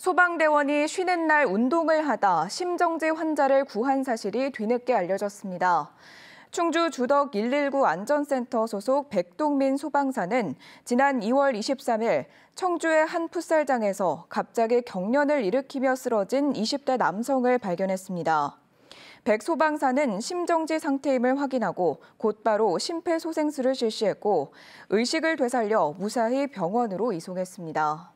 소방대원이 쉬는 날 운동을 하다 심정지 환자를 구한 사실이 뒤늦게 알려졌습니다. 충주 주덕 119 안전센터 소속 백동민 소방사는 지난 2월 23일 청주의 한 풋살장에서 갑자기 경련을 일으키며 쓰러진 20대 남성을 발견했습니다. 백 소방사는 심정지 상태임을 확인하고 곧바로 심폐소생술을 실시했고 의식을 되살려 무사히 병원으로 이송했습니다.